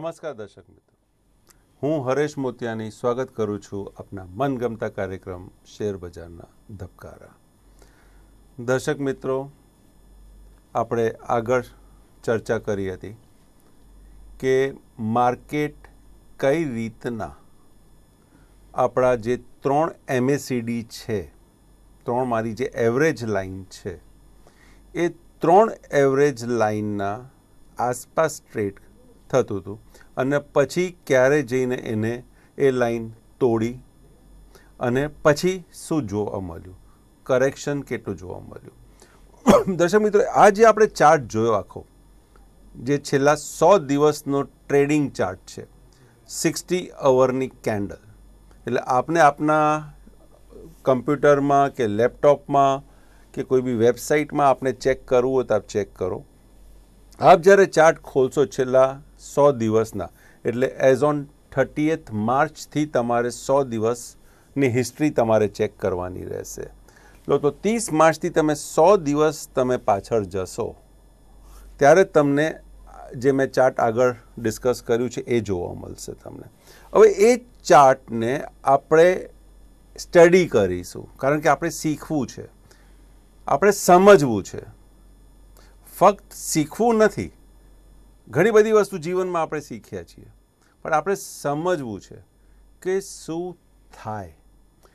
નમસ્કાર દર્શક મિત્રો હું હરેશ મોતિયાની સ્વાગત કરું છું આપના મનગમતા કાર્યક્રમ શેર બજારના ધબકારા દર્શક મિત્રો આપણે આગળ ચર્ચા કરી હતી કે માર્કેટ કઈ રીતના આપણા જે ત્રણ એમએસીડી છે ત્રણ મારી જે એવરેજ લાઇન છે એ ત્રણ એવરેજ લાઇનના આસપાસ ટ્રેડ થતું હતું અને પછી ક્યારે જઈને એને એ લાઈન તોડી અને પછી શું જોવા મળ્યું કરેક્શન કેટલું જોવા મળ્યું દર્શક મિત્રો આ જે આપણે ચાર્ટ જોયો આખો જે છેલ્લા સો દિવસનો ટ્રેડિંગ ચાર્ટ છે સિક્સટી અવરની કેન્ડલ એટલે આપને આપના કમ્પ્યુટરમાં કે લેપટોપમાં કે કોઈ બી વેબસાઇટમાં આપણે ચેક કરવું હોય તો આપ ચેક કરો આપ જ્યારે ચાર્ટ ખોલશો છેલ્લા સો દિવસના એટલે એઝ ઓન થર્ટીએથ માર્ચથી તમારે સો દિવસની હિસ્ટ્રી તમારે ચેક કરવાની રહેશે લો તો ત્રીસ માર્ચથી તમે સો દિવસ તમે પાછળ જશો ત્યારે તમને જે મેં ચાર્ટ આગળ ડિસ્કસ કર્યું છે એ જોવા મળશે તમને હવે એ ચાર્ટને આપણે સ્ટડી કરીશું કારણ કે આપણે શીખવું છે આપણે સમજવું છે ફક્ત શીખવું નથી ઘણી બધી વસ્તુ જીવનમાં આપણે શીખ્યા છીએ પણ આપણે સમજવું છે કે શું થાય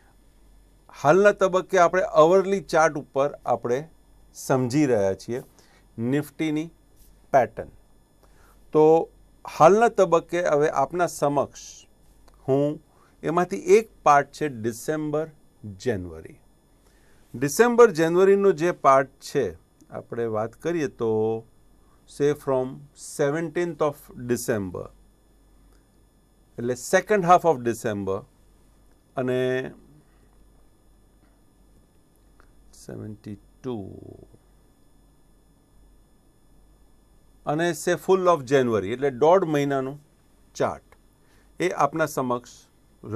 હાલના તબક્કે આપણે અવરલી ચાર્ટ ઉપર આપણે સમજી રહ્યા છીએ નિફ્ટીની પેટર્ન તો હાલના તબક્કે હવે આપના સમક્ષ હું એમાંથી એક પાર્ટ છે ડિસેમ્બર જાન્યુઆરી ડિસેમ્બર જાન્યુઆરીનો જે પાર્ટ છે આપણે વાત કરીએ તો say from 17th of December એટલે સેકન્ડ હાફ ઓફ ડિસેમ્બર અને સેવન્ટી ટુ અને સે ફૂલ ઓફ જાન્યુઆરી એટલે દોઢ મહિનાનું ચાર્ટ એ આપના સમક્ષ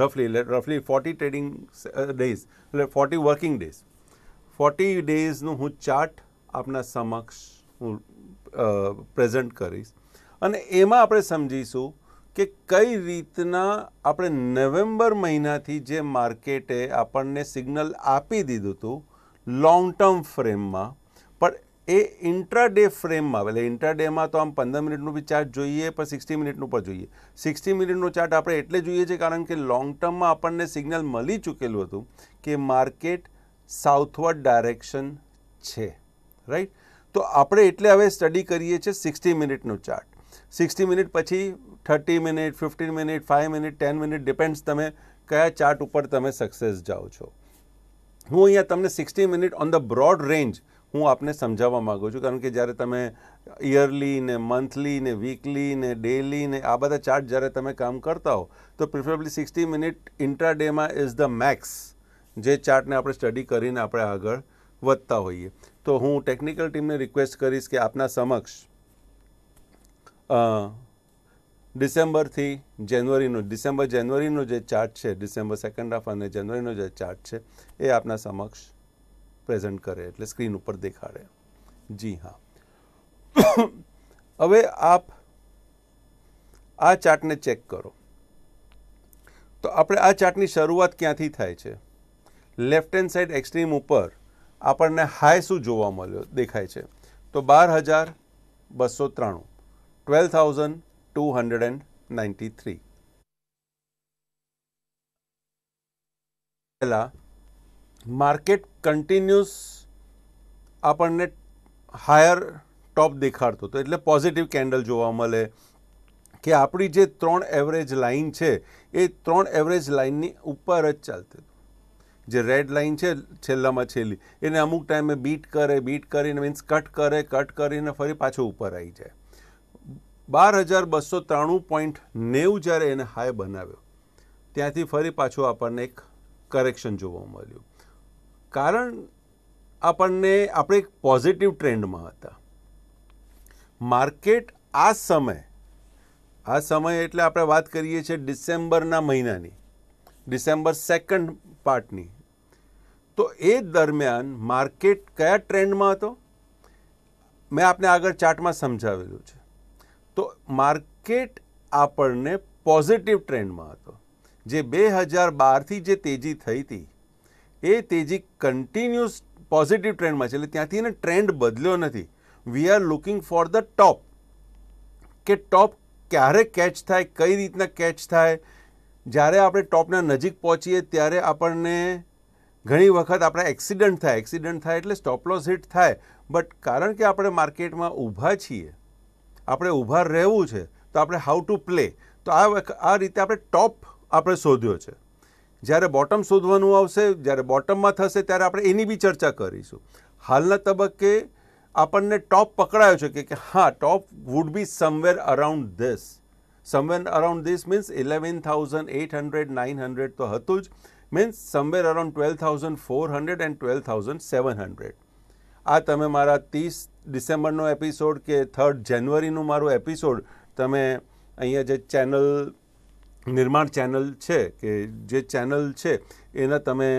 રફલી એટલે રફલી ફોર્ટી ટ્રેડિંગ ડેઝ એટલે ફોર્ટી વર્કિંગ ડેઝ ફોર્ટી ડેઝનું હું ચાર્ટ આપના સમક્ષ હું પ્રેઝન્ટ કરીશ અને એમાં આપણે સમજીશું કે કઈ રીતના આપણે નવેમ્બર મહિનાથી જે માર્કેટે આપણને સિગ્નલ આપી દીધું હતું લોંગ ટર્મ ફ્રેમમાં પણ એ ઇન્ટ્રાડે ફ્રેમમાં એટલે ઇન્ટ્રાડેમાં તો આમ પંદર મિનિટનું બી ચાર્ટ જોઈએ પણ સિક્સટી મિનિટનું પણ જોઈએ સિક્સટી મિનિટનું ચાર્ટ આપણે એટલે જોઈએ છે કારણ કે લોંગ ટર્મમાં આપણને સિગ્નલ મળી ચૂકેલું હતું કે માર્કેટ સાઉથવર્ડ ડાયરેક્શન છે રાઈટ તો આપણે એટલે હવે સ્ટડી કરીએ છીએ સિક્સટી મિનિટનું ચાર્ટ સિક્સટી મિનિટ પછી thirty minute fifteen minute five minute ten minute depends તમે કયા ચાર્ટ ઉપર તમે સક્સેસ જાઓ છો હું અહીંયા તમને sixty minute on the broad range હું આપને સમજાવવા માગું છું કારણ કે જ્યારે તમે ઇયરલી ને મંથલી ને વીકલી ને ડેલી ને આ બધા ચાર્ટ જ્યારે તમે કામ કરતા હો તો પ્રિફરેબલી સિક્સટી મિનિટ ઇન્ટ્રા ઇન્ટ્રાડેમાં ઇઝ ધ મેક્સ જે ચાર્ટને આપણે સ્ટડી કરીને આપણે આગળ વધતા હોઈએ તો હું ટેકનિકલ ટીમને રિક્વેસ્ટ કરીશ કે આપના સમક્ષ ડિસેમ્બરથી જાન્યુઆરીનો ડિસેમ્બર જાન્યુઆરીનો જે ચાર્ટ છે ડિસેમ્બર સેકન્ડ હાફ અને જાન્યુઆરીનો જે ચાર્ટ છે એ આપના સમક્ષ પ્રેઝન્ટ કરે એટલે સ્ક્રીન ઉપર દેખાડે જી હા હવે આપ આ ચાર્ટને ચેક કરો તો આપણે આ ચાર્ટની શરૂઆત ક્યાંથી થાય છે લેફ્ટ હેન્ડ સાઈડ એક્સ્ટ્રીમ ઉપર આપણને હાય શું જોવા મળ્યો દેખાય છે તો બાર હજાર બસો ત્રાણું twelve thousand two hundred and ninety three પહેલાં માર્કેટ કન્ટિન્યુઅસ આપણને હાયર ટોપ દેખાડતો હતો એટલે પોઝિટિવ કેન્ડલ જોવા મળે કે આપણી જે ત્રણ એવરેજ લાઇન છે એ ત્રણ એવરેજ લાઇનની ઉપર જ ચાલતી જે રેડ લાઇન છે છેલ્લામાં છેલ્લી એને અમુક ટાઈમે બીટ કરે બીટ કરીને મીન્સ કટ કરે કટ કરીને ફરી પાછો ઉપર આવી જાય બાર હજાર બસો ત્રાણું પોઈન્ટ નેવું જ્યારે એને હાઈ બનાવ્યો ત્યાંથી ફરી પાછું આપણને એક કરેક્શન જોવા મળ્યું કારણ આપણને આપણે એક પોઝિટિવ ટ્રેન્ડમાં હતા માર્કેટ આ સમય આ સમય એટલે આપણે વાત કરીએ છીએ ડિસેમ્બરના મહિનાની ડિસેમ્બર સેકન્ડ પાર્ટની તો એ દરમિયાન માર્કેટ કયા ટ્રેન્ડમાં હતો મેં આપને આગળ ચાર્ટમાં સમજાવેલું છે તો માર્કેટ આપણને પોઝિટિવ ટ્રેન્ડમાં હતો જે બે હજાર બારથી જે તેજી થઈ હતી એ તેજી કન્ટિન્યુઅસ પોઝિટિવ ટ્રેન્ડમાં છે એટલે ત્યાંથી એને ટ્રેન્ડ બદલ્યો નથી we are looking for the top કે ટોપ ક્યારે કેચ થાય કઈ રીતના કેચ થાય જ્યારે આપણે ટોપના નજીક પહોંચીએ ત્યારે આપણને ઘણી વખત આપણે એક્સિડન્ટ થાય એક્સિડન્ટ થાય એટલે સ્ટોપ હિટ થાય બટ કારણ કે આપણે માર્કેટમાં ઊભા છીએ આપણે ઊભા રહેવું છે તો આપણે હાઉ ટુ પ્લે તો આ આ રીતે આપણે ટોપ આપણે શોધ્યો છે જ્યારે બોટમ શોધવાનું આવશે જ્યારે બોટમમાં થશે ત્યારે આપણે એની બી ચર્ચા કરીશું હાલના તબક્કે આપણને ટોપ પકડાયો છે કે હા top would be somewhere around this somewhere around this means eleven thousand eight hundred nine hundred તો હતું જ means somewhere around twelve thousand four hundred and twelve thousand seven hundred આ તમે મારા ત્રીસ ડિસેમ્બરનો એપિસોડ કે થર્ડ જાન્યુઆરીનું મારું એપિસોડ તમે અહીંયા જે ચેનલ નિર્માણ ચેનલ છે કે જે ચેનલ છે એના તમે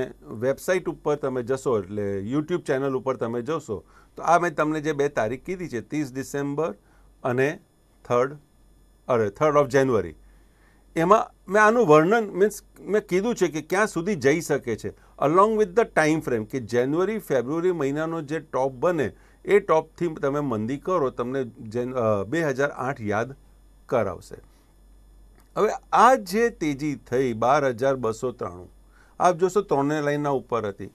વેબસાઇટ ઉપર તમે જશો એટલે યુટ્યુબ ચેનલ ઉપર તમે જશો તો આ મેં તમને જે બે તારીખ કીધી છે ત્રીસ ડિસેમ્બર અને થર્ડ અરે થર્ડ ઓફ જાન્યુઆરી એમાં મેં આનું વર્ણન મીન્સ મેં કીધું છે કે ક્યાં સુધી જઈ શકે છે along with the time frame કે જાન્યુઆરી ફેબ્રુઆરી મહિનાનો જે ટોપ બને એ ટોપથી તમે મંદી કરો તમને જેન બે હજાર આઠ યાદ કરાવશે હવે આ જે તેજી થઈ બાર હજાર બસો ત્રાણું આપ જોશો ત્રણે લાઇનના ઉપર હતી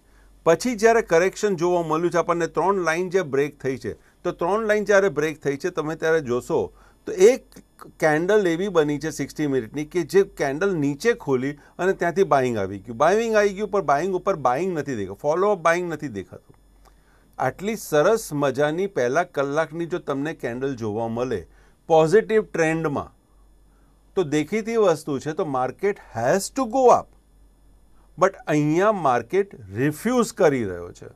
પછી જ્યારે કરેક્શન જોવા મળ્યું છે આપણને ત્રણ લાઇન જે બ્રેક થઈ છે તો ત્રણ લાઇન જ્યારે બ્રેક થઈ છે તમે ત્યારે જોશો તો એક કેન્ડલ એવી બની છે સિક્સટી મિનિટની કે જે કેન્ડલ નીચે ખોલી અને ત્યાંથી બાઇંગ આવી ગયું બાઇંગ આવી ગયું પણ બાઇંગ ઉપર બાઇંગ નથી દેખાતું ફોલોઅપ બાઇંગ નથી દેખાતું આટલી સરસ મજાની પહેલાં કલાકની જો તમને કેન્ડલ જોવા મળે પોઝિટિવ ટ્રેન્ડમાં તો દેખીતી વસ્તુ છે તો market has to go up but અહીંયા માર્કેટ રિફ્યુઝ કરી રહ્યો છે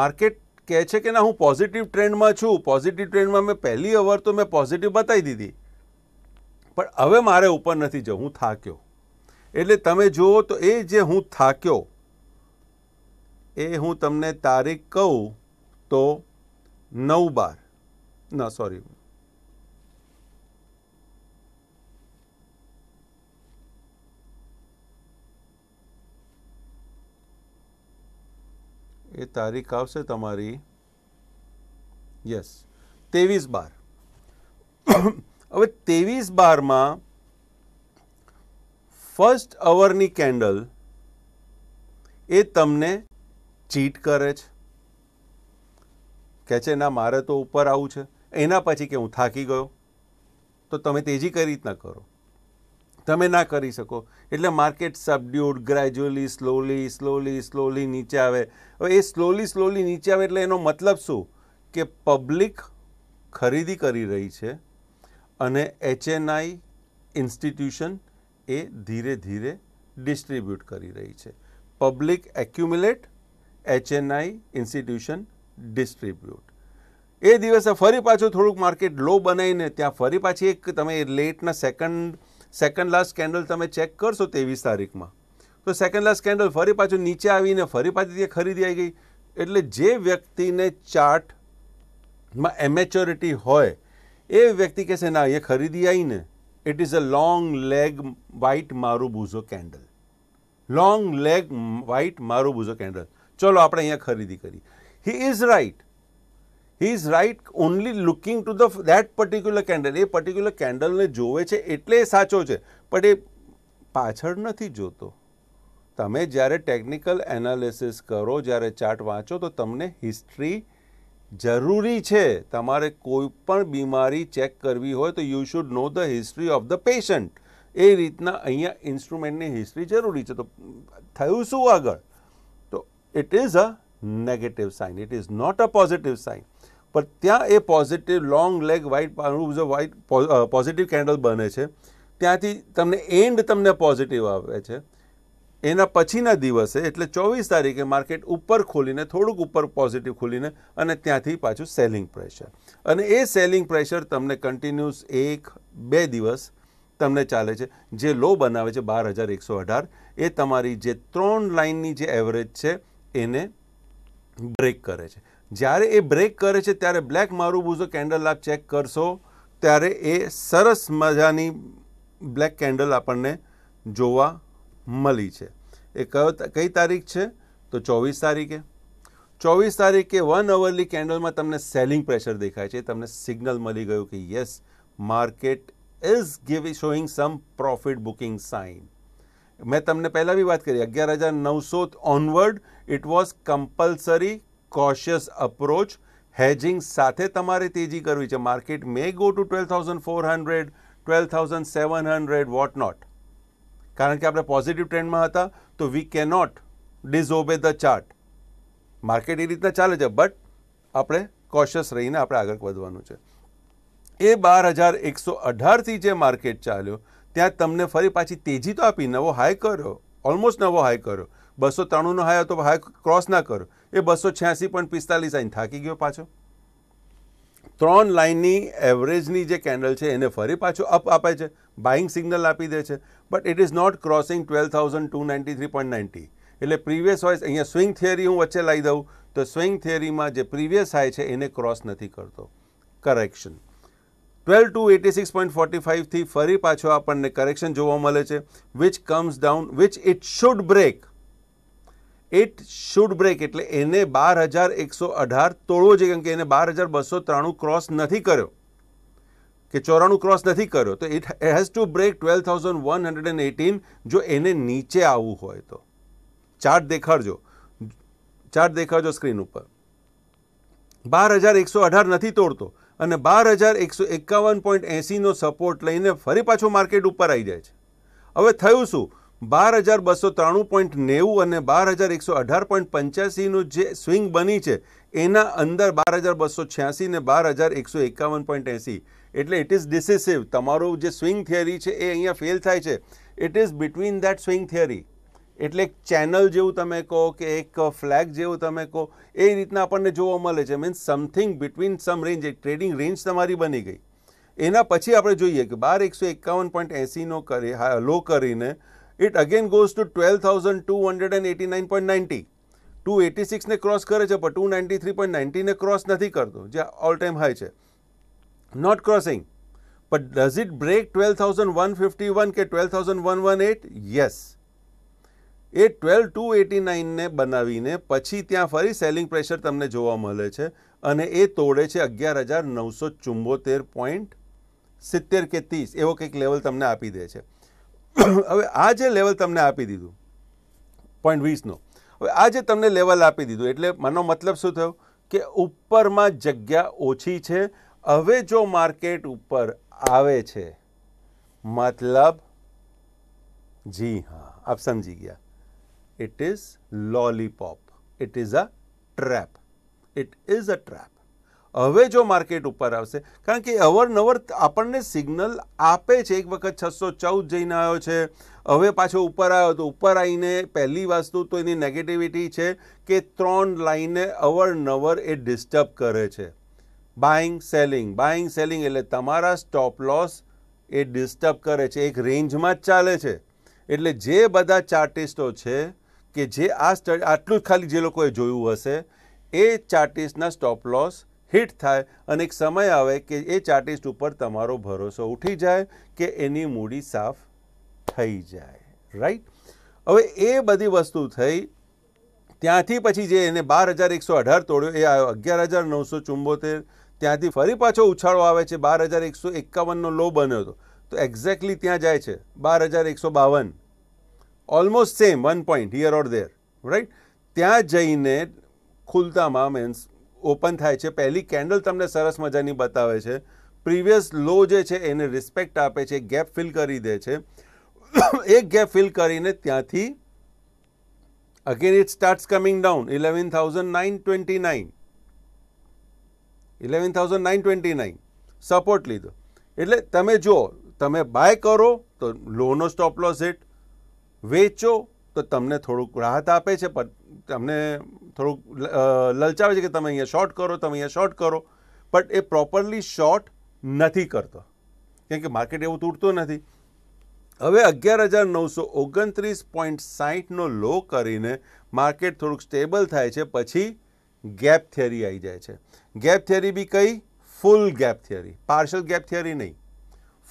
માર્કેટ કહે છે કે ના હું પોઝિટિવ ટ્રેન્ડમાં છું પોઝિટિવ ટ્રેન્ડમાં મેં પહેલી અવર તો મેં પોઝિટિવ બતાવી દીધી પણ હવે મારે ઉપર નથી જવું હું થાક્યો એટલે તમે જુઓ તો એ જે હું થાક્યો એ હું તમને તારીખ કહું તો નવ બાર ના સોરી એ તારીખ આવશે તમારી યસ ત્રેવીસ બાર હવે ત્રેવીસ બારમાં ફર્સ્ટ અવરની કેન્ડલ એ તમને ચીટ કરે છે કે છે ના મારે તો ઉપર આવું છે એના પછી કે હું થાકી ગયો તો તમે તેજી કઈ રીતના કરો તમે ના કરી શકો એટલે market subdued gradually slowly slowly slowly નીચે આવે હવે એ સ્લોલી સ્લોલી નીચે આવે એટલે એનો મતલબ શું કે પબ્લિક ખરીદી કરી રહી છે અને એચએનઆઈ ઇન્સ્ટિટ્યુશન એ ધીરે ધીરે ડિસ્ટ્રીબ્યુટ કરી રહી છે public accumulate HNI institution distribute એ દિવસે ફરી પાછું થોડુંક માર્કેટ લો બનાવીને ત્યાં ફરી પાછી એક તમે લેટના સેકન્ડ સેકન્ડ લાસ્ટ કેન્ડલ તમે ચેક કરશો ત્રેવીસ તારીખમાં તો સેકન્ડ લાસ્ટ કેન્ડલ ફરી પાછું નીચે આવીને ફરી પાછી તે ખરીદી આવી ગઈ એટલે જે વ્યક્તિને ચાર્ટમાં એમેચ્યોરિટી હોય એ વ્યક્તિ કહેશે ના એ ખરીદી આવીને it is a long leg white marubozu candle long leg white marubozu candle ચલો આપણે અહીંયા ખરીદી કરી he is right he is right only looking to the that particular candle એ પર્ટિક્યુલર કેન્ડલને જોવે છે એટલે એ સાચો છે પણ એ પાછળ નથી જોતો તમે જ્યારે ટેકનિકલ એનાલિસિસ કરો જ્યારે ચાર્ટ વાંચો તો તમને હિસ્ટ્રી જરૂરી છે તમારે કોઈ પણ બીમારી ચેક કરવી હોય તો you should know the history of the patient એ રીતના અહીંયા ઇન્સ્ટ્રુમેન્ટની હિસ્ટ્રી જરૂરી છે તો થયું શું આગળ તો it is a negative sign it is not a positive sign પણ ત્યાં એ પોઝિટિવ લોંગ લેગ વ્હાઇટ પાંદડું જો વ્હાઇટ પોઝિટિવ કેન્ડલ બને છે ત્યાંથી તમને એન્ડ તમને પોઝિટિવ આવે છે એના પછીના દિવસે એટલે ચોવીસ તારીખે માર્કેટ ઉપર ખોલીને થોડુંક ઉપર પોઝિટિવ ખોલીને અને ત્યાંથી પાછું સેલિંગ પ્રેશર અને એ સેલિંગ પ્રેશર તમને કન્ટિન્યુઅસ એક બે દિવસ તમને ચાલે છે જે લો બનાવે છે બાર હજાર એકસો અઢાર એ તમારી જે ત્રણ લાઇનની જે એવરેજ છે એને બ્રેક કરે છે જ્યારે એ બ્રેક કરે છે ત્યારે બ્લેક મારુબુઝો કેન્ડલ આપ ચેક કરશો ત્યારે એ સરસ મજાની બ્લેક કેન્ડલ આપણને જોવા મળી છે એ કયો કઈ તારીખ છે તો ચોવીસ તારીખે ચોવીસ તારીખે વન અવરલી કેન્ડલમાં તમને સેલિંગ પ્રેશર દેખાય છે તમને સિગ્નલ મળી ગયું કે yes market is give showing some profit booking sign મેં તમને પહેલાં બી વાત કરી અગિયાર હજાર નવસો onward it was compulsory cautious approach hedging સાથે તમારે તેજી કરવી છે market may go to twelve thousand four hundred twelve thousand seven hundred what not કારણ કે આપણે પોઝિટિવ ટ્રેન્ડમાં હતા તો we cannot disobey the chart market એ રીતના ચાલે છે બટ આપણે કોશિયસ રહીને આપણે આગળ વધવાનું છે એ બાર હજાર એકસો અઢારથી જે માર્કેટ ચાલ્યું ત્યાં તમને ફરી પાછી તેજી તો આપી નવો હાઈ કર્યો ઓલમોસ્ટ નવો હાઈ કર્યો બસો ત્રાણુંનો હાઈ હતો હાઈ ક્રોસ ના કરો એ બસો છ્યાસી પોઈન્ટ પિસ્તાલીસ આઈને થાકી ગયો પાછો ત્રણ લાઇનની એવરેજની જે કેન્ડલ છે એને ફરી પાછો અપ આપે છે બાઇંગ સિગ્નલ આપી દે છે but it is not crossing twelve thousand two ninety three point ninety એટલે પ્રીવિયસ હોય અહીંયા સ્વિંગ થિયરી હું વચ્ચે લાવી દઉં તો સ્વિંગ થિયરીમાં જે પ્રીવિયસ હાઈ છે એને ક્રોસ નથી કરતો correction twelve two eighty six point forty ફાઇવથી ફરી પાછો આપણને કરેક્શન જોવા મળે છે which comes down which it should break it should break એટલે એને બાર હજાર એકસો અઢાર તોડવો જોઈએ કેમ કે એને બાર હજાર બસો ત્રાણું ક્રોસ નથી કર્યો કે ચોરાણું ક્રોસ નથી કર્યો તો it has to break twelve thousand one hundred and eighteen જો એને નીચે આવવું હોય તો ચાર્ટ દેખાડજો ચાર્ટ દેખાડજો સ્ક્રીન ઉપર બાર હજાર એકસો અઢાર નથી તોડતો અને બાર હજાર એકસો એકાવન પોઈન્ટ એંસીનો સપોર્ટ લઈને ફરી પાછો માર્કેટ ઉપર આવી જાય છે હવે થયું શું બાર હજાર બસો ત્રાણું પોઈન્ટ નેવું અને બાર હજાર એકસો અઢાર પોઈન્ટ પંચ્યાસીનું જે સ્વિંગ બની છે એના અંદર બાર હજાર બસો છ્યાસી ને બાર હજાર એકસો એકાવન પોઈન્ટ એંસી એટલે ઇટ ઇઝ ડિસિસિવ તમારું જે સ્વિંગ થિયરી છે એ અહીંયા ફેલ થાય છે it is between that swing theory એટલે એક ચેનલ જેવું તમે કહો કે એક ફ્લેગ જેવું તમે કહો એ રીતના આપણને જોવા મળે છે means something between some range એક ટ્રેડિંગ રેન્જ તમારી બની ગઈ એના પછી આપણે જોઈએ કે બાર એકસો એકાવન પોઈન્ટ એંસીનો કરી લો કરીને it again goes to twelve thousand two hundred and eighty nine point ninety two eighty સિક્સને ક્રોસ કરે છે પણ ટુ નાઇન્ટી થ્રી પોઈન્ટ નાઇન્ટીને ક્રોસ નથી કરતો જે ઓલ ટાઈમ હાઈ છે not crossing but does it break twelve thousand one fifty one કે twelve thousand one one eight yes એ ટ્વેલ્વ ટુ એટી નાઇનને બનાવીને પછી ત્યાં ફરી સેલિંગ પ્રેશર તમને જોવા મળે છે અને એ તોડે છે અગિયાર હજાર નવસો ચુંબોતેર પોઈન્ટ સિત્તેર કે ત્રીસ એવો કંઈક લેવલ તમને આપી દે છે હવે આ જે લેવલ તમને આપી દીધું પોઈન્ટ વીસનો હવે આ જે તમને લેવલ આપી દીધું એટલે માનો મતલબ શું થયો કે ઉપરમાં જગ્યા ઓછી છે હવે જો માર્કેટ ઉપર આવે છે મતલબ જી હા આપ સમજી ગયા It is lollipop. It is a trap. It is a trap. હવે જો માર્કેટ ઉપર આવશે કારણ કે અવરનવર આપણને સિગ્નલ આપે છે એક વખત છસો ચૌદ જઈને આવ્યો છે હવે પાછો ઉપર આવ્યો તો ઉપર આવીને પહેલી વસ્તુ તો એની નેગેટિવિટી છે કે ત્રણ લાઈને અવરનવર એ ડિસ્ટર્બ કરે છે બાઇંગ સેલિંગ બાઇંગ સેલિંગ એટલે તમારા સ્ટોપ લોસ એ ડિસ્ટર્બ કરે છે એક રેન્જમાં જ ચાલે છે એટલે જે બધા ચાર્ટિસ્ટો છે કે જે આ સ્ટડી આટલું જ ખાલી જે લોકોએ જોયું હશે એ ચાર્ટિસ્ટના સ્ટોપ લોસ હિટ થાય અને એક સમય આવે કે એ ચાર્ટિસ્ટ ઉપર તમારો ભરોસો ઉઠી જાય કે એની મૂડી સાફ થઈ જાય રાઈટ હવે એ બધી વસ્તુ થઈ ત્યાંથી પછી જે એને બાર હજાર એકસો અઢાર તોડ્યો એ આવ્યો અગિયાર હજાર નવસો ચુંબોતેર ત્યાંથી ફરી પાછો ઉછાળો આવે છે બાર હજાર એકસો એકાવનનો લો બન્યો હતો તો એક્ઝેક્ટલી ત્યાં જાય છે બાર હજાર એકસો બાવન almost same one point here or there right ત્યાં જઈને ખુલતામાં મીન્સ ઓપન થાય છે પહેલી કેન્ડલ તમને સરસ મજાની બતાવે છે પ્રિવિયસ લો જે છે એને રિસ્પેક્ટ આપે છે ગેપ ફિલ કરી દે છે એક ગેપ ફિલ કરીને ત્યાંથી again it starts coming down eleven thousand nine twenty nine eleven thousand nine twenty nine support લીધો એટલે તમે જુઓ તમે બાય કરો તો લોનો સ્ટોપ લોસ હિટ વેચો તો તમને થોડુંક રાહત આપે છે પણ તમને થોડુંક લલચાવે છે કે તમે અહીંયા શોર્ટ કરો તમે અહીંયા શોર્ટ કરો બટ એ પ્રોપરલી શોર્ટ નથી કરતો કેમ કે માર્કેટ એવું તૂટતું નથી હવે અગિયાર હજાર નવસો ઓગણત્રીસ પોઈન્ટ સાહીઠનો લો કરીને માર્કેટ થોડુંક સ્ટેબલ થાય છે પછી ગેપ થિયરી આવી જાય છે ગેપ થિયરી બી કઈ full gap theory partial gap theory નહીં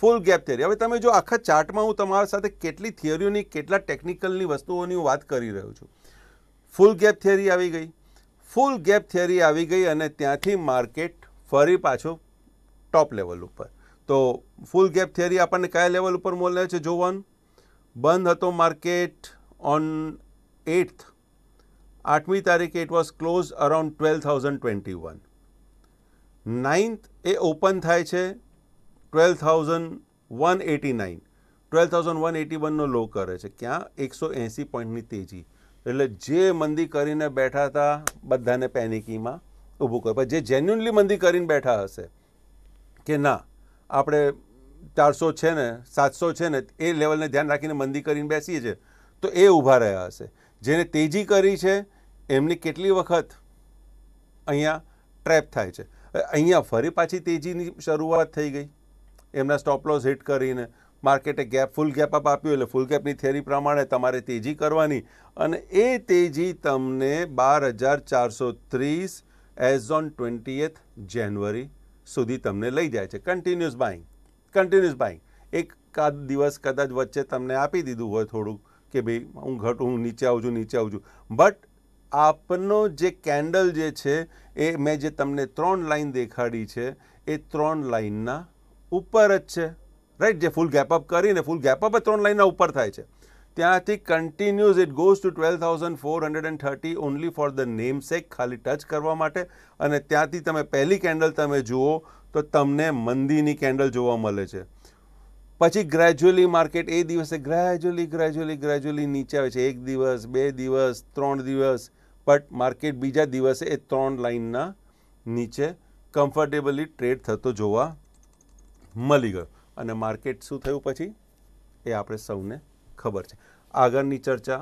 ફૂલ ગેપ થિયરી હવે તમે જો આખા ચાર્ટમાં હું તમારા સાથે કેટલી થિયરીઓની કેટલા ટેકનિકલની વસ્તુઓની વાત કરી રહ્યો છું ફૂલ ગેપ થિયરી આવી ગઈ ફૂલ ગેપ થિયરી આવી ગઈ અને ત્યાંથી માર્કેટ ફરી પાછું ટોપ લેવલ ઉપર તો ફૂલ ગેપ થિયરી આપણને કયા લેવલ ઉપર મળે છે જોવાનું બંધ હતો માર્કેટ ઓન એઇથ આઠમી તારીખે it was close around twelve thousand twenty one ninth એ ઓપન થાય છે twelve thousand one eighty nine twelve thousand one eighty વનનો લો કરે છે ક્યાં એકસો એંસી પોઈન્ટની તેજી એટલે જે મંદી કરીને બેઠા હતા બધાને પેનિકીમાં ઊભું કરે પણ જે જેન્યુનલી મંદી કરીને બેઠા હશે કે ના આપણે ચારસો છે ને સાતસો છે ને એ લેવલને ધ્યાન રાખીને મંદી કરીને બેસીએ છીએ તો એ ઊભા રહ્યા હશે જેને તેજી કરી છે એમની કેટલી વખત અહીંયા ટ્રેપ થાય છે અહીંયા ફરી પાછી તેજીની શરૂઆત થઈ ગઈ એમના સ્ટોપ લોસ હિટ કરીને માર્કેટે ગેપ ફૂલ ગેપ અપ આપ્યું એટલે ફૂલ ગેપની થિયરી પ્રમાણે તમારે તેજી કરવાની અને એ તેજી તમને બાર હજાર ચારસો ત્રીસ એઝ ઓન ટ્વેન્ટીએથ જાન્યુઆરી સુધી તમને લઈ જાય છે કન્ટિન્યુઅસ બાઇંગ કન્ટિન્યુઅસ બાઇંગ એક કાદ દિવસ કદાચ વચ્ચે તમને આપી દીધું હોય થોડુંક કે ભાઈ હું ઘટું હું નીચે આવું છું નીચે આવું છું બટ આપનો જે કેન્ડલ જે છે એ મેં જે તમને ત્રણ લાઈન દેખાડી છે એ ત્રણ લાઈનના ઉપર જ છે રાઈટ જે ફૂલ ગેપઅપ કરીને ફૂલ ગેપઅપ જ ત્રણ લાઈનના ઉપર થાય છે ત્યાંથી continues it goes to twelve thousand four hundred and thirty only for the name sake ખાલી ટચ કરવા માટે અને ત્યાંથી તમે પહેલી કેન્ડલ તમે જુઓ તો તમને મંદીની કેન્ડલ જોવા મળે છે પછી ગ્રેજ્યુઅલી માર્કેટ એ દિવસે ગ્રેજ્યુઅલી ગ્રેજ્યુઅલી ગ્રેજ્યુઅલી નીચે આવે છે એક દિવસ બે દિવસ ત્રણ દિવસ બટ માર્કેટ બીજા દિવસે એ ત્રણ લાઈનના નીચે કમ્ફર્ટેબલી ટ્રેડ થતો જોવા મળી ગયો અને માર્કેટ શું થયું પછી એ આપણે સૌને ખબર છે આગળની ચર્ચા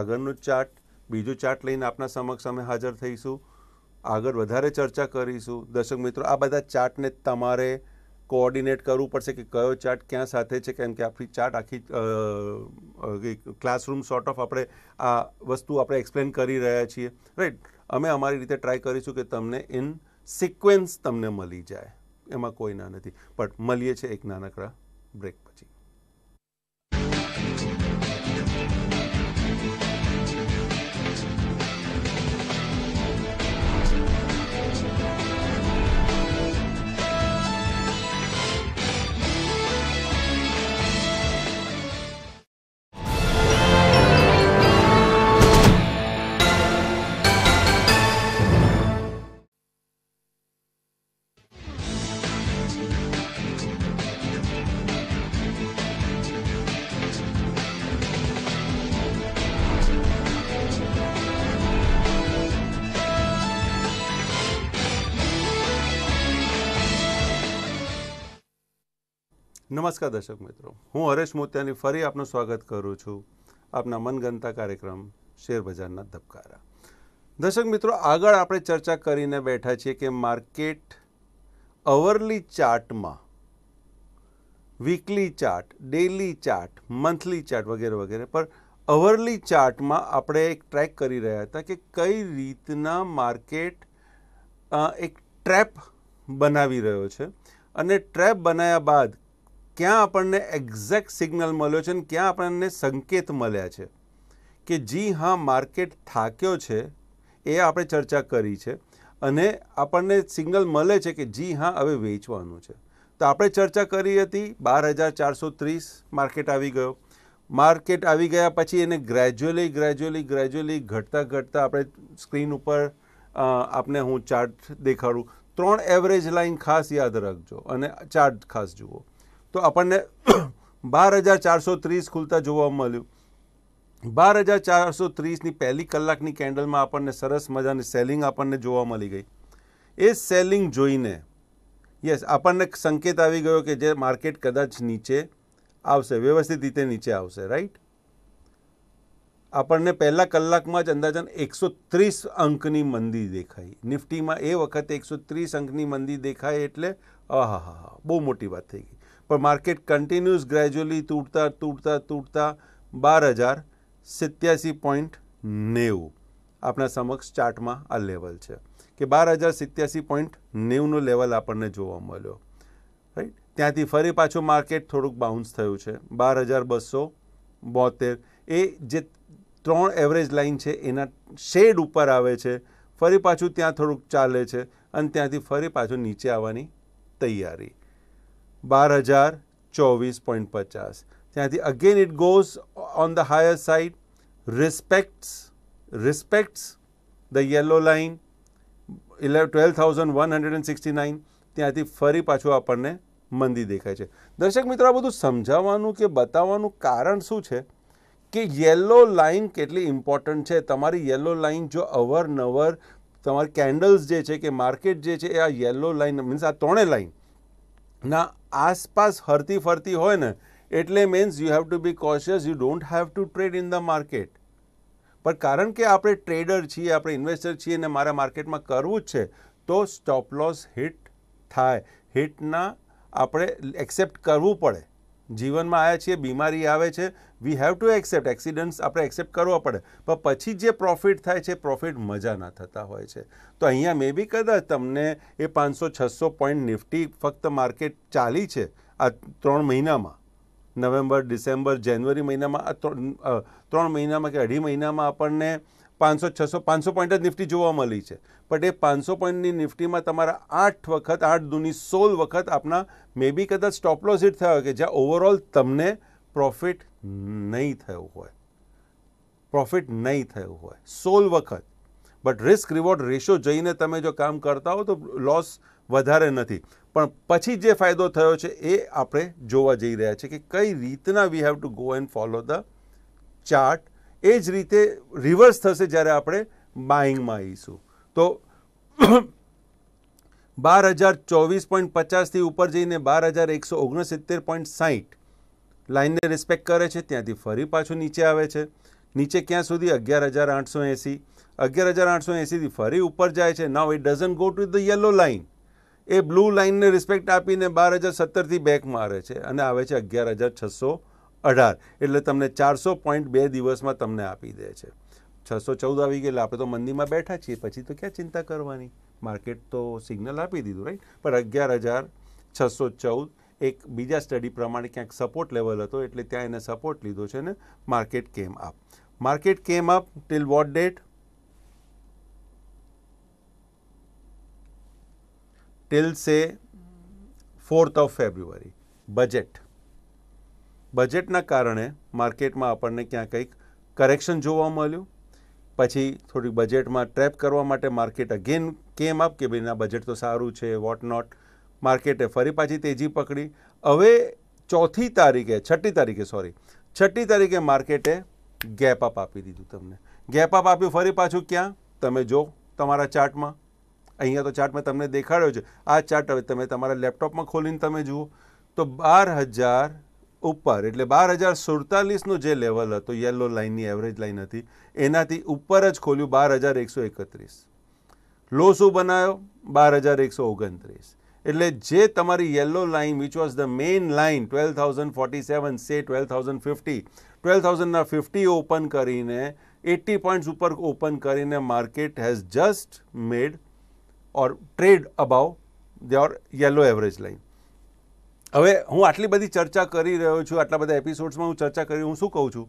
આગળનો ચાર્ટ બીજો ચાર્ટ લઈને આપના સમક્ષ અમે હાજર થઈશું આગળ વધારે ચર્ચા કરીશું દર્શક મિત્રો આ બધા ચાર્ટને તમારે કોઓર્ડિનેટ કરવું પડશે કે કયો ચાર્ટ ક્યાં સાથે છે કેમ કે આખી ચાર્ટ આખી ક્લાસરૂમ સોર્ટ ઓફ આપણે આ વસ્તુ આપણે એક્સપ્લેન કરી રહ્યા છીએ રાઈટ અમે અમારી રીતે ટ્રાય કરીશું કે તમને ઇન સિક્વન્સ તમને મળી જાય એમાં કોઈ ના નથી બટ મળીએ છે એક નાનકડા બ્રેક નમસ્કાર દર્શક મિત્રો હું હરેશ મોતિયાની ફરી આપનું સ્વાગત કરું છું આપના મનગમતા કાર્યક્રમ શેરબજારના ધબકારા દર્શક મિત્રો આગળ આપણે ચર્ચા કરીને બેઠા છીએ કે માર્કેટ અવરલી ચાર્ટમાં weekly chart daily chart monthly chart વગેરે વગેરે પર અવરલી ચાર્ટમાં આપણે એક ટ્રેક કરી રહ્યા હતા કે કઈ રીતના માર્કેટ એક ટ્રેપ બનાવી રહ્યો છે અને ટ્રેપ બનાવ્યા બાદ ક્યાં આપણને એક્ઝેક્ટ સિગ્નલ મળ્યો છે અને ક્યાં આપણને સંકેત મળ્યા છે કે જી હા માર્કેટ થાક્યો છે એ આપણે ચર્ચા કરી છે અને આપણને સિગ્નલ મળે છે કે જી હા હવે વેચવાનું છે તો આપણે ચર્ચા કરી હતી બાર હજાર ચારસો ત્રીસ માર્કેટ આવી ગયો માર્કેટ આવી ગયા પછી એને ગ્રેજ્યુઅલી ગ્રેજ્યુઅલી ગ્રેજ્યુઅલી ઘટતા ઘટતા આપણે સ્ક્રીન ઉપર આપને હું ચાર્ટ દેખાડું ત્રણ એવરેજ લાઇન ખાસ યાદ રાખજો અને ચાર્ટ ખાસ જુઓ તો આપણને બાર હજાર ચારસો ત્રીસ ખુલતા જોવા મળ્યું બાર હજાર ચારસો ત્રીસની પહેલી કલાકની કેન્ડલમાં આપણને સરસ મજાની સેલિંગ આપણને જોવા મળી ગઈ એ સેલિંગ જોઈને યસ આપણને સંકેત આવી ગયો કે જે માર્કેટ કદાચ નીચે આવશે વ્યવસ્થિત રીતે નીચે આવશે રાઈટ આપણને પહેલાં કલાકમાં જ અંદાજન એકસો ત્રીસ અંકની મંદી દેખાઈ નિફ્ટીમાં એ વખતે એકસો ત્રીસ અંકની મંદી દેખાય એટલે આહા હા બહુ મોટી વાત થઈ ગઈ પણ માર્કેટ કન્ટિન્યુઅસ ગ્રેજ્યુઅલી તૂટતા તૂટતા તૂટતા બાર હજાર સિત્યાસી પોઈન્ટ નેવું આપણા સમક્ષ ચાર્ટમાં આ લેવલ છે કે બાર હજાર સિત્યાસી પોઈન્ટ નેવુંનો લેવલ આપણને જોવા મળ્યો રાઈટ ત્યાંથી ફરી પાછું માર્કેટ થોડુંક બાઉન્સ થયું છે બાર હજાર બસો બોતેર એ જે ત્રણ એવરેજ લાઇન છે એના શેડ ઉપર આવે છે ફરી પાછું ત્યાં થોડુંક ચાલે છે અને ત્યાંથી ફરી પાછું નીચે આવવાની તૈયારી બાર હજાર ચોવીસ પોઈન્ટ પચાસ ત્યાંથી again it goes on the higher side respects respects the yellow line eleven twelve thousand one hundred and sixty nine ત્યાંથી ફરી પાછું આપણને મંદી દેખાય છે દર્શક મિત્રો આ બધું સમજાવવાનું કે બતાવવાનું કારણ શું છે કે યલો લાઈન કેટલી ઇમ્પોર્ટન્ટ છે તમારી યલો લાઈન જો અવરનવર તમારી કેન્ડલ્સ જે છે કે માર્કેટ જે છે એ આ યલો લાઈન મીન્સ આ ત્રણે લાઈન ના આસપાસ હરતી ફરતી હોય ને એટલે means you have to be cautious you don't have to trade in the market પણ કારણ કે આપણે ટ્રેડર છીએ આપણે ઇન્વેસ્ટર છીએ અને મારા માર્કેટમાં કરવું જ છે તો સ્ટોપ લોસ હિટ થાય હિટના આપણે એક્સેપ્ટ કરવું પડે જીવનમાં આવ્યા છીએ બીમારી આવે છે we have to accept accidents આપણે એક્સેપ્ટ કરવા પડે પણ પછી જે પ્રોફિટ થાય છે પ્રોફિટ મજાના થતા હોય છે તો અહીંયા મે બી કદાચ તમને એ પાંચસો છસો પોઈન્ટ નિફ્ટી ફક્ત માર્કેટ ચાલી છે આ ત્રણ મહિનામાં નવેમ્બર ડિસેમ્બર જાન્યુઆરી મહિનામાં આ ત્રણ ત્રણ મહિનામાં કે અઢી મહિનામાં આપણને પાંચસો છસો પાંચસો પોઈન્ટ જ નિફ્ટી જોવા મળી છે બટ એ પાંચસો પોઈન્ટની નિફ્ટીમાં તમારા આઠ વખત આઠ દૂની સોળ વખત આપના મે બી કદાચ સ્ટોપ લોસ હિટ થયો કે જ્યાં ઓવરઓલ તમને પ્રોફિટ નહીં થયો હોય પ્રોફિટ નહીં થયો હોય સોલ વખત બટ રિસ્ક રિવોર્ડ રેશિયો જઈને તમે જો કામ કરતા હો તો લોસ વધારે નથી પણ પછી જે ફાયદો થયો છે એ આપણે જોવા જઈ રહ્યા છે કે કઈ રીતના we have to go and follow the chart એ જ રીતે રિવર્સ થશે જ્યારે આપણે બાઇંગમાં આવીશું તો બાર હજાર ચોવીસ પોઈન્ટ પચાસથી ઉપર જઈને બાર હજાર એકસો ઓગણસિત્તેર પોઈન્ટ સાહીઠ લાઇનને રિસ્પેક્ટ કરે છે ત્યાંથી ફરી પાછું નીચે આવે છે નીચે ક્યાં સુધી અગિયાર હજાર આઠસો એંસી અગિયાર હજાર આઠસો એંસીથી ફરી ઉપર જાય છે now it doesn't go to the yellow line એ બ્લુ લાઇનને રિસ્પેક્ટ આપીને બાર હજાર સત્તરથી બેક મારે છે અને આવે છે અગિયાર હજાર છસો અઢાર એટલે તમને ચારસો પોઈન્ટ બે દિવસમાં તમને આપી દે છે છસો ચૌદ આવી ગયેલા આપણે તો મંદીમાં બેઠા છીએ પછી તો ક્યાં ચિંતા કરવાની માર્કેટ તો સિગ્નલ આપી દીધું રાઈટ પણ અગિયાર હજાર છસો ચૌદ એક બીજા સ્ટડી પ્રમાણે ક્યાંક સપોર્ટ લેવલ હતો એટલે ત્યાં એને સપોર્ટ લીધો છે ને market came up market came up till what date till say fourth of February budget બજેટના કારણે માર્કેટમાં આપણને ક્યાં કંઈક કરેક્શન જોવા મળ્યું પછી થોડી બજેટમાં ટ્રેપ કરવા માટે માર્કેટ અગેન કેમ આપ કે ભાઈ ના બજેટ તો સારું છે વોટ નોટ માર્કેટે ફરી પાછી તેજી પકડી હવે ચોથી તારીખે છઠ્ઠી તારીખે સોરી છઠ્ઠી તારીખે માર્કેટે ગેપ અપ આપી દીધું તમને ગેપ અપ આપ્યું ફરી પાછું ક્યાં તમે જો તમારા ચાર્ટમાં અહીંયા તો ચાર્ટ મેં તમને દેખાડ્યો છે આ ચાર્ટ હવે તમે તમારા લેપટોપમાં ખોલીને તમે જુઓ તો બાર હજાર ઉપર એટલે બાર હજાર સુડતાલીસનું જે લેવલ હતો યલો લાઇનની એવરેજ લાઇન હતી એનાથી ઉપર જ ખોલ્યું બાર હજાર એકસો એકત્રીસ લો શું બનાવ્યો બાર હજાર એકસો ઓગણત્રીસ એટલે જે તમારી yellow line which was the main line twelve thousand forty seven say twelve thousand fifty twelve થાઉઝન્ડના ફિફ્ટી ઓપન કરીને એટી પોઈન્ટ્સ ઉપર ઓપન કરીને market has just made or trade above your yellow average line હવે હું આટલી બધી ચર્ચા કરી રહ્યો છું આટલા બધા એપિસોડ્સમાં હું ચર્ચા કરી હું શું કહું છું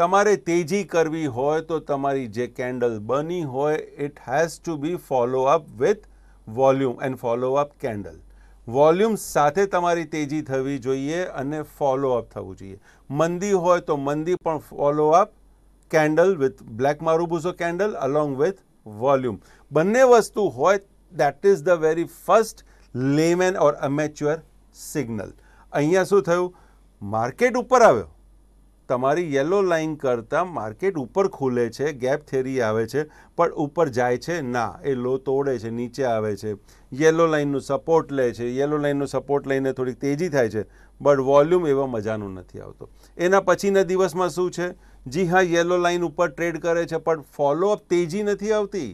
તમારે તેજી કરવી હોય તો તમારી જે કેન્ડલ બની હોય it has to be follow up with volume and follow up candle volume સાથે તમારી તેજી થવી જોઈએ અને ફોલો અપ થવું જોઈએ મંદી હોય તો મંદી પણ follow up candle with black marubozu candle along with volume બંને વસ્તુ હોય that is the very first layman or amateur signal અહીંયા શું થયું માર્કેટ ઉપર આવ્યો તમારી યલો લાઇન કરતાં માર્કેટ ઉપર ખુલે છે ગેપ થેરી આવે છે પણ ઉપર જાય છે ના એ લો તોડે છે નીચે આવે છે યલો લાઇનનું સપોર્ટ લે છે યલો લાઇનનું સપોર્ટ લઈને થોડીક તેજી થાય છે બટ વોલ્યુમ એવા મજાનું નથી આવતો એના પછીના દિવસમાં શું છે જી હા યલો લાઇન ઉપર ટ્રેડ કરે છે પણ ફોલોઅપ તેજી નથી આવતી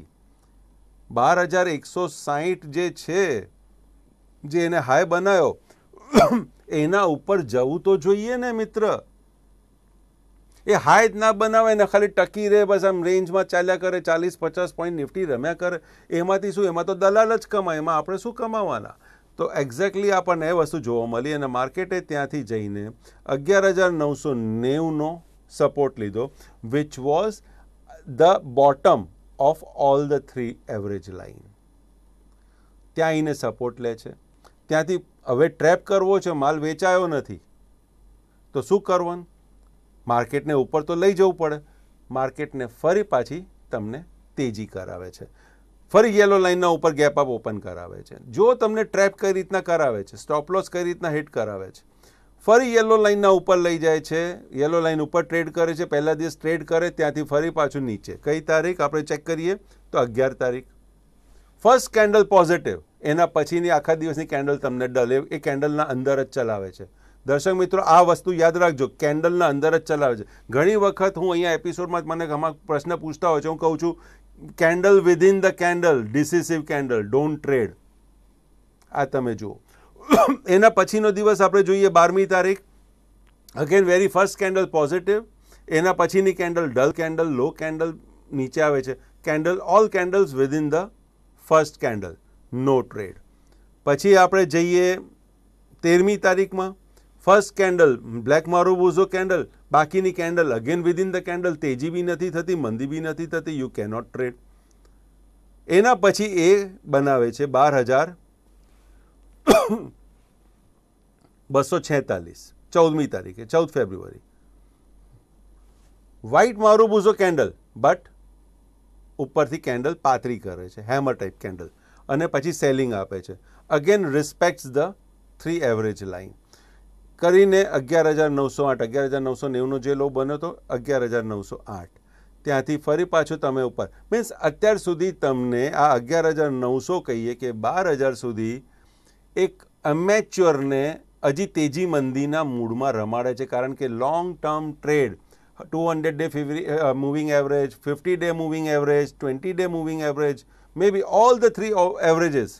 બાર હજાર એકસો સાહીઠ જે છે જે એને હાઈ બનાવ્યો એના ઉપર જવું તો જોઈએ ને મિત્ર એ હાય જ ના બનાવે ને ખાલી ટકી રહે બસ આમ રેન્જમાં ચાલ્યા કરે ચાલીસ પચાસ પોઈન્ટ નિફ્ટી રમ્યા કરે એમાંથી શું એમાં તો દલાલ જ કમાય એમાં આપણે શું કમાવાના તો એક્ઝેક્ટલી આપણને એ વસ્તુ જોવા મળી અને માર્કેટે ત્યાંથી જઈને અગિયાર હજાર નવસો નેવનો સપોર્ટ લીધો which was the bottom of all the three average line ત્યાં એને સપોર્ટ લે છે ત્યાંથી હવે ટ્રેપ કરવો છે માલ વેચાયો નથી તો શું કરવાનું માર્કેટને ઉપર તો લઈ જવું પડે માર્કેટને ફરી પાછી તમને તેજી કરાવે છે ફરી યલો લાઇનના ઉપર ગેપ અપ ઓપન કરાવે છે જો તમને ટ્રેપ કઈ રીતના કરાવે છે સ્ટોપ લોસ કઈ રીતના હિટ કરાવે છે ફરી યલો લાઇનના ઉપર લઈ જાય છે યલો લાઇન ઉપર ટ્રેડ કરે છે પહેલા દિવસ ટ્રેડ કરે ત્યાંથી ફરી પાછું નીચે કઈ તારીખ આપણે ચેક કરીએ તો અગિયાર તારીખ ફર્સ્ટ કેન્ડલ પોઝિટિવ એના પછીની આખા દિવસની કેન્ડલ તમને ડલે એ કેન્ડલના અંદર જ ચલાવે છે દર્શક મિત્રો આ વસ્તુ યાદ રાખજો કેન્ડલના અંદર જ ચલાવે છે ઘણી વખત હું અહીંયા એપિસોડમાં મને આમાં પ્રશ્ન પૂછતા હોય છે હું કહું છું candle within the candle decisive candle don't trade આ તમે જુઓ એના પછીનો દિવસ આપણે જોઈએ બારમી તારીખ again very first candle positive એના પછીની candle dull candle low candle નીચે આવે છે candle all candles within the first candle no trade પછી આપણે જઈએ તેરમી તારીખમાં first candle black marubozu candle બાકીની candle again within the candle તેજી બી નથી થતી મંદી બી નથી થતી યુ કેનોટ ટ્રેડ એના પછી એ બનાવે છે બાર હજાર બસો છેતાલીસ ચૌદમી તારીખે ચૌદ ફેબ્રુઆરી વ્હાઇટ મારુબુઝો કેન્ડલ બટ ઉપરથી કેન્ડલ પાતરી કરે છે હેમર ટાઈપ કેન્ડલ અને પછી સેલિંગ આપે છે again respects the three average line કરીને અગિયાર હજાર નવસો આઠ અગિયાર હજાર નવસો નેવુંનો જે લો બન્યો હતો અગિયાર હજાર નવસો આઠ ત્યાંથી ફરી પાછું તમે ઉપર મીન્સ અત્યાર સુધી તમને આ અગિયાર હજાર નવસો કહીએ કે બાર હજાર સુધી એક અમેચ્યોરને હજી તેજી મંદીના મૂળમાં રમાડે છે કારણ કે long term trade two hundred day moving average fifty day moving average twenty day moving average may be all the three averages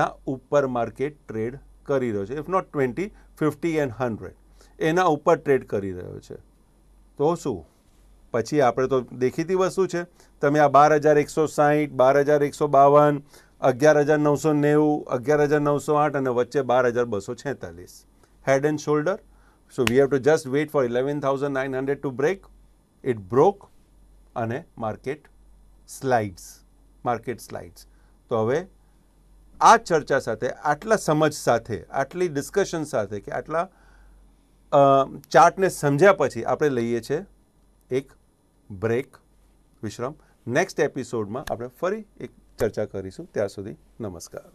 ના ઉપર માર્કેટ ટ્રેડ કરી રહ્યો છે if not twenty fifty and hundred એના ઉપર ટ્રેડ કરી રહ્યો છે તો શું પછી આપણે તો દેખીતી વસ્તુ છે તમે આ બાર હજાર એકસો સાહીઠ બાર હજાર એકસો બાવન અગિયાર હજાર નવસો નેવું અગિયાર હજાર નવસો આઠ અને વચ્ચે બાર હજાર બસો છેતાલીસ head and shoulder so we have to just wait for eleven thousand nine hundred to break it broke અને માર્કેટ સ્લાઇડ્સ માર્કેટ સ્લાઇડ્સ તો હવે આ ચર્ચા સાથે આટલા સમજ સાથે આટલી ડિસ્કશન સાથે કે આટલા ચાર્ટને સમજ્યા પછી આપણે લઈએ છીએ એક બ્રેક વિશ્રામ નેક્સ્ટ એપિસોડમાં આપણે ફરી એક ચર્ચા કરીશું ત્યાં સુધી નમસ્કાર